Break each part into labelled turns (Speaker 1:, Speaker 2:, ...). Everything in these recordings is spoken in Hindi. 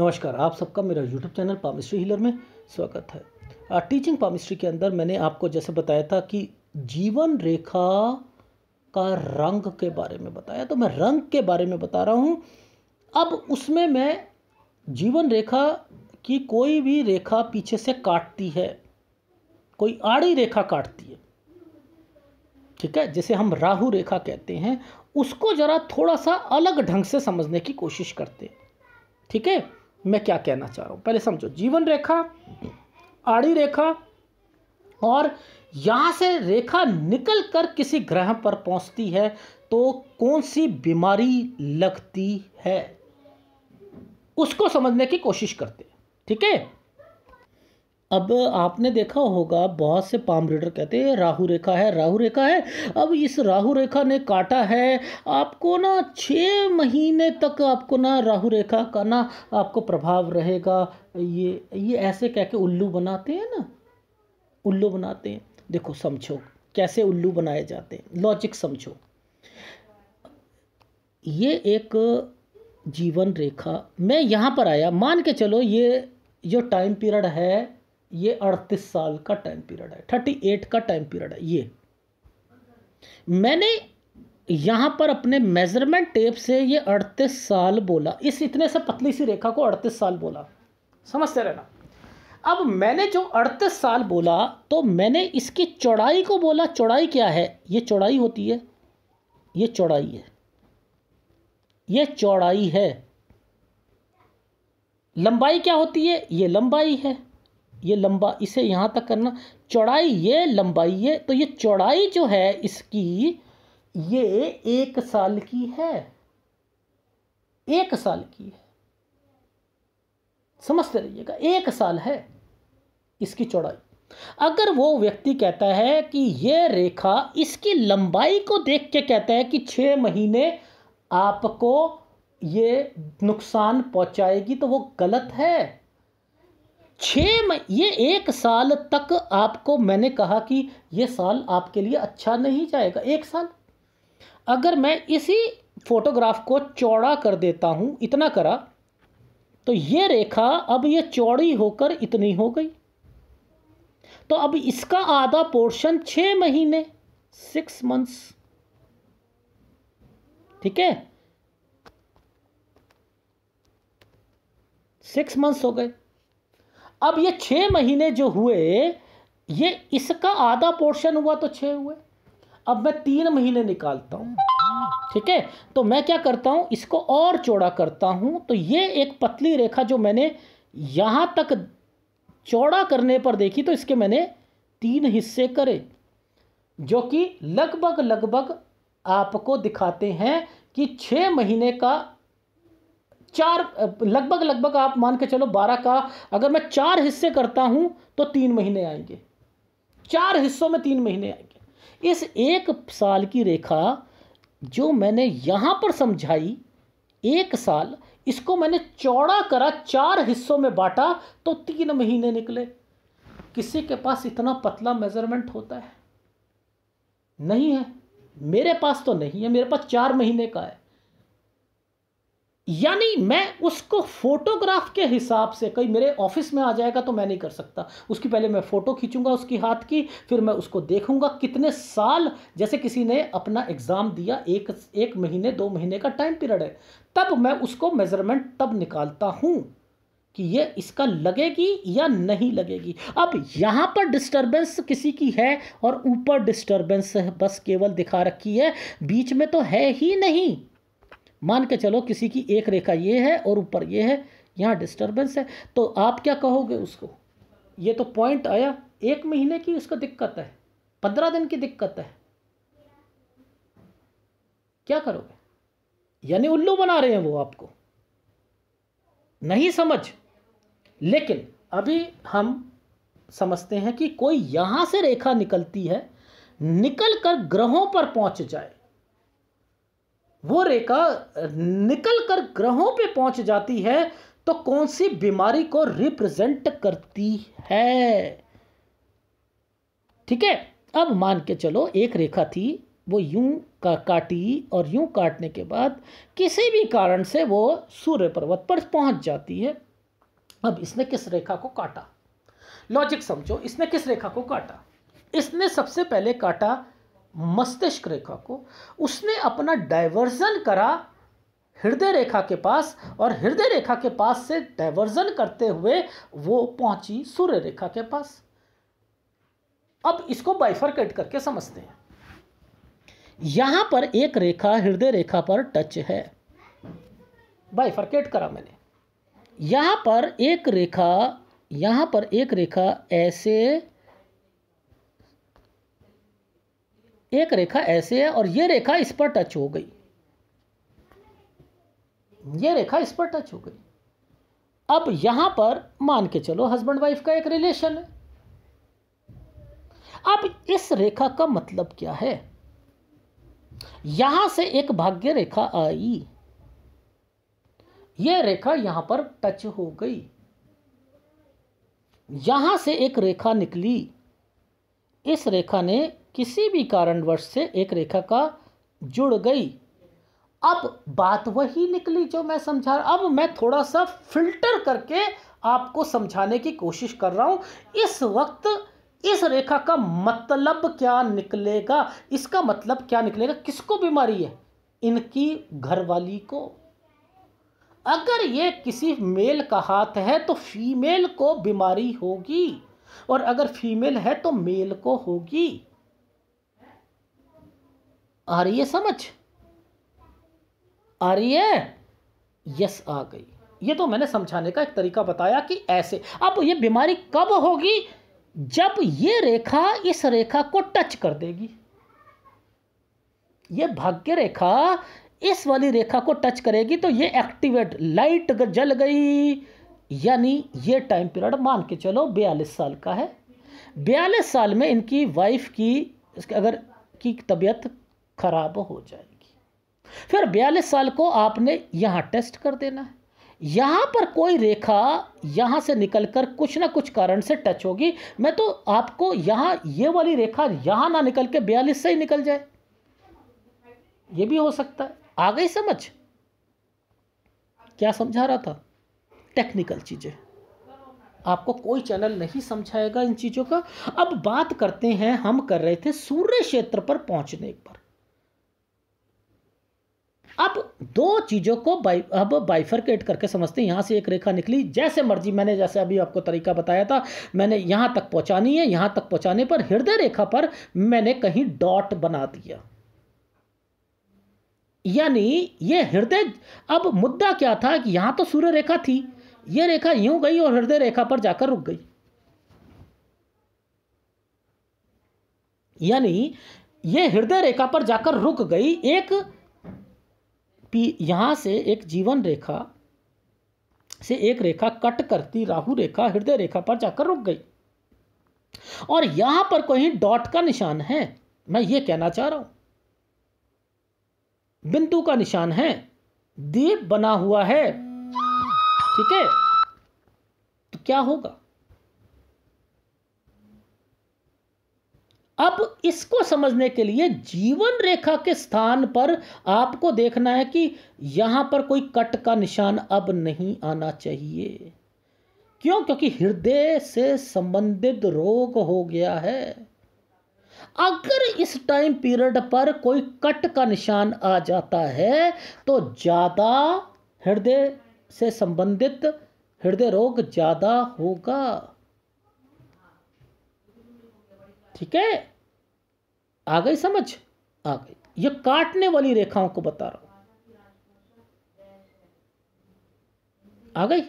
Speaker 1: नमस्कार आप सबका मेरा यूट्यूब चैनल पामिस्ट्री हीलर में स्वागत है टीचिंग पामिस्ट्री के अंदर मैंने आपको जैसे बताया था कि जीवन रेखा का रंग के बारे में बताया तो मैं रंग के बारे में बता रहा हूँ अब उसमें मैं जीवन रेखा की कोई भी रेखा पीछे से काटती है कोई आड़ी रेखा काटती है ठीक है जिसे हम राहु रेखा कहते हैं उसको ज़रा थोड़ा सा अलग ढंग से समझने की कोशिश करते हैं ठीक है मैं क्या कहना चाह रहा हूँ पहले समझो जीवन रेखा आड़ी रेखा और यहाँ से रेखा निकल कर किसी ग्रह पर पहुँचती है तो कौन सी बीमारी लगती है उसको समझने की कोशिश करते हैं ठीक है अब आपने देखा होगा बहुत से पाम रीडर कहते हैं राहु रेखा है राहु रेखा है अब इस राहु रेखा ने काटा है आपको ना छः महीने तक आपको ना राहु रेखा का ना आपको प्रभाव रहेगा ये ये ऐसे कह के उल्लू बनाते हैं ना उल्लू बनाते हैं देखो समझो कैसे उल्लू बनाए जाते हैं लॉजिक समझो ये एक जीवन रेखा मैं यहाँ पर आया मान के चलो ये जो टाइम पीरियड है ये अड़तीस साल का टाइम पीरियड है थर्टी एट का टाइम पीरियड है ये मैंने यहां पर अपने मेजरमेंट टेप से ये अड़तीस साल बोला इस इतने से पतली सी रेखा को अड़तीस साल बोला समझते रहना अब मैंने जो अड़तीस साल बोला तो मैंने इसकी चौड़ाई को बोला चौड़ाई क्या है ये चौड़ाई होती है ये चौड़ाई है ये चौड़ाई है लंबाई क्या होती है ये लंबाई है ये लंबा इसे यहाँ तक करना चौड़ाई ये लंबाई ये तो ये चौड़ाई जो है इसकी ये एक साल की है एक साल की है समझते रहिएगा एक साल है इसकी चौड़ाई अगर वो व्यक्ति कहता है कि ये रेखा इसकी लंबाई को देख के कहता है कि छः महीने आपको ये नुकसान पहुंचाएगी तो वो गलत है छः ये एक साल तक आपको मैंने कहा कि ये साल आपके लिए अच्छा नहीं जाएगा एक साल अगर मैं इसी फोटोग्राफ को चौड़ा कर देता हूँ इतना करा तो ये रेखा अब ये चौड़ी होकर इतनी हो गई तो अब इसका आधा पोर्शन छः महीने सिक्स मंथ्स ठीक है सिक्स मंथ्स हो गए अब ये छः महीने जो हुए ये इसका आधा पोर्शन हुआ तो छः हुए अब मैं तीन महीने निकालता हूँ ठीक है तो मैं क्या करता हूँ इसको और चौड़ा करता हूँ तो ये एक पतली रेखा जो मैंने यहाँ तक चौड़ा करने पर देखी तो इसके मैंने तीन हिस्से करे जो कि लगभग लगभग आपको दिखाते हैं कि छः महीने का चार लगभग लगभग आप मान के चलो बारह का अगर मैं चार हिस्से करता हूं तो तीन महीने आएंगे चार हिस्सों में तीन महीने आएंगे इस एक साल की रेखा जो मैंने यहां पर समझाई एक साल इसको मैंने चौड़ा करा चार हिस्सों में बांटा तो तीन महीने निकले किसी के पास इतना पतला मेजरमेंट होता है नहीं है मेरे पास तो नहीं है मेरे पास चार महीने का है यानी मैं उसको फोटोग्राफ के हिसाब से कहीं मेरे ऑफिस में आ जाएगा तो मैं नहीं कर सकता उसकी पहले मैं फ़ोटो खींचूंगा उसकी हाथ की फिर मैं उसको देखूंगा कितने साल जैसे किसी ने अपना एग्ज़ाम दिया एक एक महीने दो महीने का टाइम पीरियड है तब मैं उसको मेज़रमेंट तब निकालता हूँ कि ये इसका लगेगी या नहीं लगेगी अब यहाँ पर डिस्टरबेंस किसी की है और ऊपर डिस्टरबेंस बस केवल दिखा रखी है बीच में तो है ही नहीं मान के चलो किसी की एक रेखा ये है और ऊपर ये है यहाँ डिस्टर्बेंस है तो आप क्या कहोगे उसको ये तो पॉइंट आया एक महीने की उसको दिक्कत है पंद्रह दिन की दिक्कत है क्या करोगे यानी उल्लू बना रहे हैं वो आपको नहीं समझ लेकिन अभी हम समझते हैं कि कोई यहां से रेखा निकलती है निकल कर ग्रहों पर पहुंच जाए वो रेखा निकल कर ग्रहों पे पहुंच जाती है तो कौन सी बीमारी को रिप्रेजेंट करती है ठीक है अब मान के चलो एक रेखा थी वो यूं का काटी और यूं काटने के बाद किसी भी कारण से वो सूर्य पर्वत पर पहुंच जाती है अब इसने किस रेखा को काटा लॉजिक समझो इसने किस रेखा को काटा इसने सबसे पहले काटा मस्तिष्क रेखा को उसने अपना डायवर्जन करा हृदय रेखा के पास और हृदय रेखा के पास से डायवर्जन करते हुए वो पहुंची सूर्य रेखा के पास अब इसको बाइफरकेट करके समझते हैं यहां पर एक रेखा हृदय रेखा पर टच है बाइफरकेट करा मैंने यहां पर एक रेखा यहां पर एक रेखा ऐसे एक रेखा ऐसे है और ये रेखा इस पर टच हो गई ये रेखा इस पर टच हो गई अब यहां पर मान के चलो हस्बैंड वाइफ का एक रिलेशन है अब इस रेखा का मतलब क्या है यहां से एक भाग्य रेखा आई यह रेखा यहां पर टच हो गई यहां से एक रेखा निकली इस रेखा ने किसी भी कारणवश से एक रेखा का जुड़ गई अब बात वही निकली जो मैं समझा अब मैं थोड़ा सा फिल्टर करके आपको समझाने की कोशिश कर रहा हूं इस वक्त इस रेखा का मतलब क्या निकलेगा इसका मतलब क्या निकलेगा किसको बीमारी है इनकी घरवाली को अगर ये किसी मेल का हाथ है तो फीमेल को बीमारी होगी और अगर फीमेल है तो मेल को होगी आ रही है समझ आ रही है यस आ गई ये तो मैंने समझाने का एक तरीका बताया कि ऐसे अब ये बीमारी कब होगी जब ये रेखा इस रेखा को टच कर देगी ये भाग्य रेखा इस वाली रेखा को टच करेगी तो ये एक्टिवेट लाइट जल गई यानी ये टाइम पीरियड मान के चलो बयालीस साल का है बयालीस साल में इनकी वाइफ की अगर की तबीयत खराब हो जाएगी फिर बयालीस साल को आपने यहाँ टेस्ट कर देना है यहाँ पर कोई रेखा यहाँ से निकलकर कुछ ना कुछ कारण से टच होगी मैं तो आपको यहाँ ये वाली रेखा यहाँ ना निकल के बयालीस से ही निकल जाए ये भी हो सकता है आ गई समझ क्या समझा रहा था टेक्निकल चीज़ें आपको कोई चैनल नहीं समझाएगा इन चीज़ों का अब बात करते हैं हम कर रहे थे सूर्य क्षेत्र पर पहुंचने पर अब दो चीज़ों को बाई अब बाइफरकेट करके समझते हैं यहाँ से एक रेखा निकली जैसे मर्जी मैंने जैसे अभी आपको तरीका बताया था मैंने यहाँ तक पहुँचानी है यहाँ तक पहुँचाने पर हृदय रेखा पर मैंने कहीं डॉट बना दिया यानी ये हृदय अब मुद्दा क्या था कि यहाँ तो सूर्य रेखा थी ये रेखा यूं गई और हृदय रेखा पर जाकर रुक गई यानी ये हृदय रेखा पर जाकर रुक गई एक पी यहाँ से एक जीवन रेखा से एक रेखा कट करती राहु रेखा हृदय रेखा पर जाकर रुक गई और यहां पर कहीं डॉट का निशान है मैं ये कहना चाह रहा हूं बिंदु का निशान है दीप बना हुआ है ठीक है तो क्या होगा अब इसको समझने के लिए जीवन रेखा के स्थान पर आपको देखना है कि यहां पर कोई कट का निशान अब नहीं आना चाहिए क्यों क्योंकि हृदय से संबंधित रोग हो गया है अगर इस टाइम पीरियड पर कोई कट का निशान आ जाता है तो ज़्यादा हृदय से संबंधित हृदय रोग ज़्यादा होगा ठीक है आ गई समझ आ गई ये काटने वाली रेखाओं को बता रहा हूं आ गई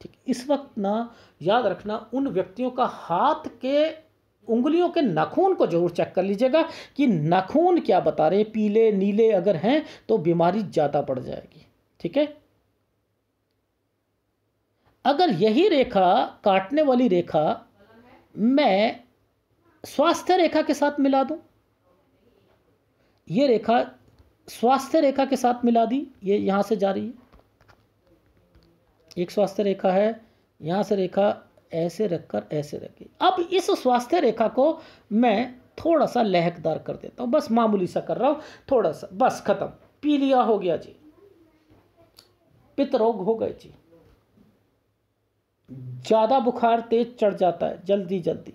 Speaker 1: ठीक इस वक्त ना याद रखना उन व्यक्तियों का हाथ के उंगलियों के नाखून को जरूर चेक कर लीजिएगा कि नाखून क्या बता रहे पीले नीले अगर हैं तो बीमारी ज़्यादा बढ़ जाएगी ठीक है अगर यही रेखा काटने वाली रेखा मैं स्वास्थ्य रेखा के साथ मिला दूं ये रेखा स्वास्थ्य रेखा के साथ मिला दी ये यहाँ से जा रही है एक स्वास्थ्य रेखा है यहाँ से रेखा ऐसे रखकर ऐसे रखी अब इस स्वास्थ्य रेखा को मैं थोड़ा सा लहकदार कर देता हूँ बस मामूली सा कर रहा हूँ थोड़ा सा बस ख़त्म पीलिया हो गया जी पितरोग रोग हो गए जी ज़्यादा बुखार तेज चढ़ जाता है जल्दी जल्दी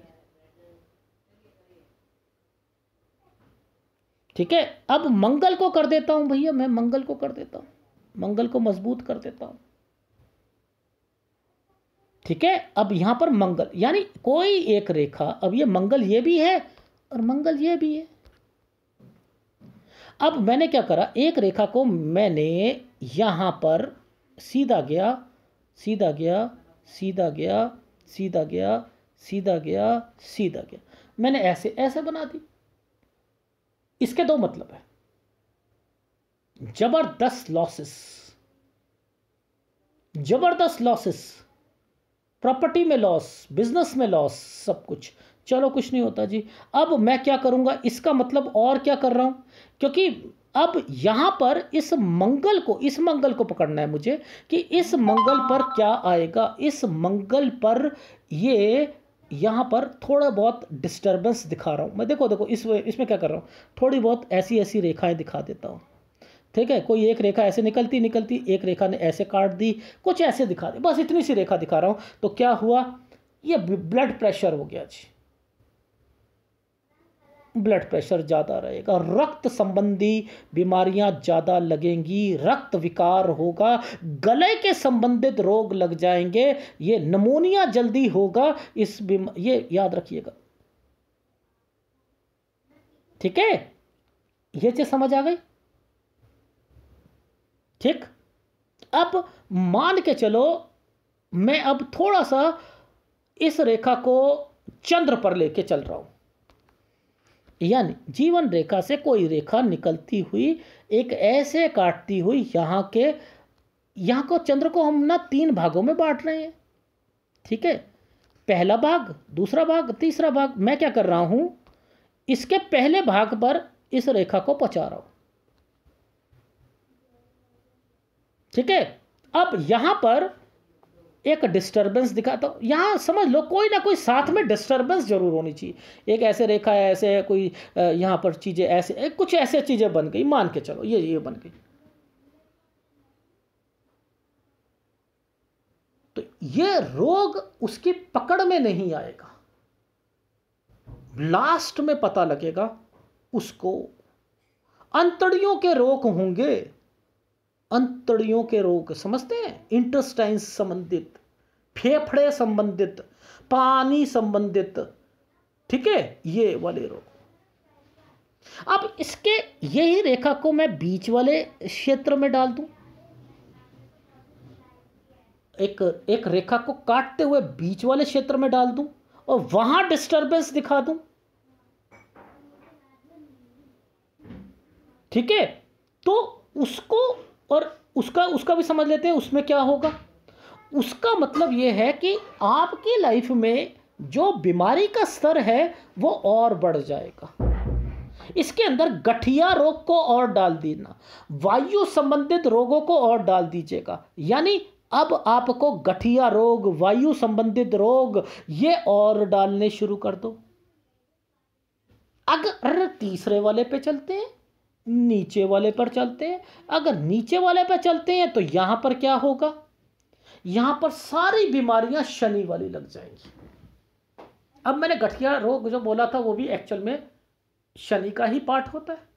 Speaker 1: ठीक है अब मंगल को कर देता हूं भैया मैं मंगल को कर देता हूं मंगल को मजबूत कर देता हूं ठीक है अब यहां पर मंगल यानी कोई एक रेखा अब ये मंगल ये भी है और मंगल ये भी है अब मैंने क्या करा एक रेखा को मैंने यहां पर सीधा गया सीधा गया सीधा गया सीधा गया सीधा गया सीधा गया मैंने ऐसे ऐसे बना दी इसके दो मतलब है जबरदस्त लॉसेस जबरदस्त लॉसेस प्रॉपर्टी में लॉस बिजनेस में लॉस सब कुछ चलो कुछ नहीं होता जी अब मैं क्या करूंगा इसका मतलब और क्या कर रहा हूं क्योंकि अब यहां पर इस मंगल को इस मंगल को पकड़ना है मुझे कि इस मंगल पर क्या आएगा इस मंगल पर ये यहाँ पर थोड़ा बहुत डिस्टर्बेंस दिखा रहा हूँ मैं देखो देखो इस इसमें क्या कर रहा हूँ थोड़ी बहुत ऐसी ऐसी रेखाएं दिखा देता हूँ ठीक है कोई एक रेखा ऐसे निकलती निकलती एक रेखा ने ऐसे काट दी कुछ ऐसे दिखा दी बस इतनी सी रेखा दिखा रहा हूँ तो क्या हुआ ये ब्लड प्रेशर हो गया जी ब्लड प्रेशर ज़्यादा रहेगा रक्त संबंधी बीमारियां ज़्यादा लगेंगी रक्त विकार होगा गले के संबंधित रोग लग जाएंगे ये नमोनिया जल्दी होगा इस ये याद रखिएगा ठीक है ये चीज समझ आ गई ठीक अब मान के चलो मैं अब थोड़ा सा इस रेखा को चंद्र पर लेके चल रहा हूं यानी जीवन रेखा से कोई रेखा निकलती हुई एक ऐसे काटती हुई यहाँ के यहाँ को चंद्र को हम ना तीन भागों में बांट रहे हैं ठीक है पहला भाग दूसरा भाग तीसरा भाग मैं क्या कर रहा हूँ इसके पहले भाग पर इस रेखा को पहुँचा रहा हूँ ठीक है अब यहाँ पर एक डिस्टर्बेंस दिखा तो यहाँ समझ लो कोई ना कोई साथ में डिस्टर्बेंस जरूर होनी चाहिए एक ऐसे रेखा है ऐसे कोई यहाँ पर चीज़ें ऐसे कुछ ऐसे चीज़ें बन गई मान के चलो ये ये बन गई तो ये रोग उसकी पकड़ में नहीं आएगा लास्ट में पता लगेगा उसको अंतड़ियों के रोग होंगे अंतड़ियों के रोग समझते हैं इंटरस्टाइन संबंधित फेफड़े संबंधित पानी संबंधित ठीक है ये वाले रोग अब इसके यही रेखा को मैं बीच वाले क्षेत्र में डाल दूं एक एक रेखा को काटते हुए बीच वाले क्षेत्र में डाल दूं और वहां डिस्टरबेंस दिखा दूं ठीक है तो उसको और उसका उसका भी समझ लेते हैं उसमें क्या होगा उसका मतलब ये है कि आपकी लाइफ में जो बीमारी का स्तर है वो और बढ़ जाएगा इसके अंदर गठिया रोग को और डाल देना वायु संबंधित रोगों को और डाल दीजिएगा यानी अब आपको गठिया रोग वायु संबंधित रोग ये और डालने शुरू कर दो अगर तीसरे वाले पे चलते हैं नीचे वाले पर चलते हैं अगर नीचे वाले पर चलते हैं तो यहां पर क्या होगा यहां पर सारी बीमारियां शनि वाली लग जाएंगी अब मैंने गठिया रोग जो बोला था वो भी एक्चुअल में शनि का ही पार्ट होता है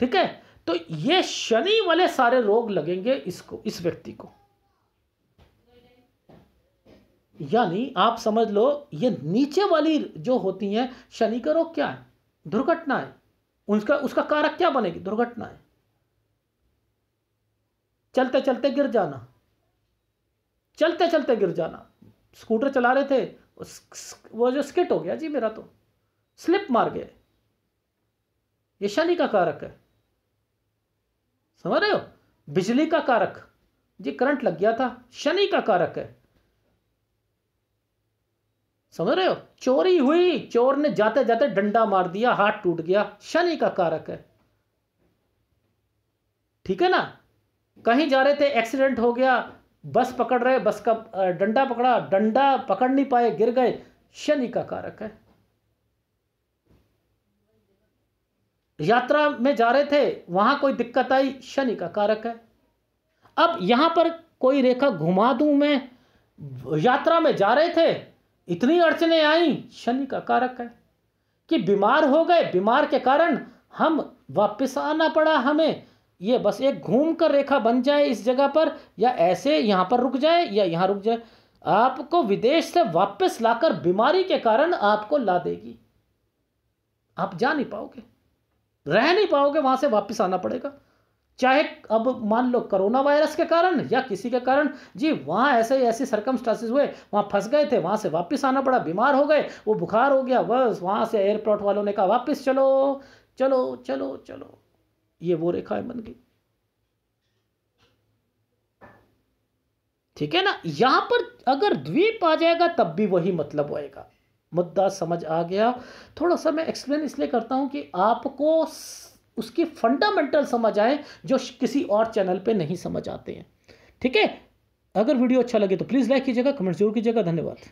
Speaker 1: ठीक है तो ये शनि वाले सारे रोग लगेंगे इसको इस व्यक्ति को यानी आप समझ लो ये नीचे वाली जो होती हैं शनि का रोग क्या है दुर्घटना है उसका उसका कारक क्या बनेगी दुर्घटना है चलते चलते गिर जाना चलते चलते गिर जाना स्कूटर चला रहे थे वो जो स्किट हो गया जी मेरा तो स्लिप मार गए ये शनि का कारक है समझ रहे हो बिजली का कारक जी करंट लग गया था शनि का कारक है समझ रहे हो चोरी हुई चोर ने जाते जाते डंडा मार दिया हाथ टूट गया शनि का कारक है ठीक है ना कहीं जा रहे थे एक्सीडेंट हो गया बस पकड़ रहे बस का डंडा पकड़ा डंडा पकड़ नहीं पाए गिर गए शनि का कारक है यात्रा में जा रहे थे वहां कोई दिक्कत आई शनि का कारक है अब यहां पर कोई रेखा घुमा दूं मैं यात्रा में जा रहे थे इतनी अड़चने आई शनि का कारक है कि बीमार हो गए बीमार के कारण हम वापस आना पड़ा हमें ये बस एक घूम कर रेखा बन जाए इस जगह पर या ऐसे यहाँ पर रुक जाए या यहाँ रुक जाए आपको विदेश से वापस लाकर बीमारी के कारण आपको ला देगी आप जा नहीं पाओगे रह नहीं पाओगे वहां से वापस आना पड़ेगा चाहे अब मान लो कोरोना वायरस के कारण या किसी के कारण जी वहाँ ऐसे ऐसे सर्कमस्टांसिस हुए वहाँ फंस गए थे वहाँ से वापस आना पड़ा बीमार हो गए वो बुखार हो गया बस वहाँ से एयरपोर्ट वालों ने कहा वापस चलो चलो चलो चलो ये वो रेखाएं बन गई ठीक है ना यहां पर अगर द्वीप आ जाएगा तब भी वही मतलब होएगा मुद्दा समझ आ गया थोड़ा सा मैं एक्सप्लेन इसलिए करता हूं कि आपको उसके फंडामेंटल समझ आए जो किसी और चैनल पे नहीं समझ आते हैं ठीक है अगर वीडियो अच्छा लगे तो प्लीज़ लाइक कीजिएगा कमेंट जरूर कीजिएगा धन्यवाद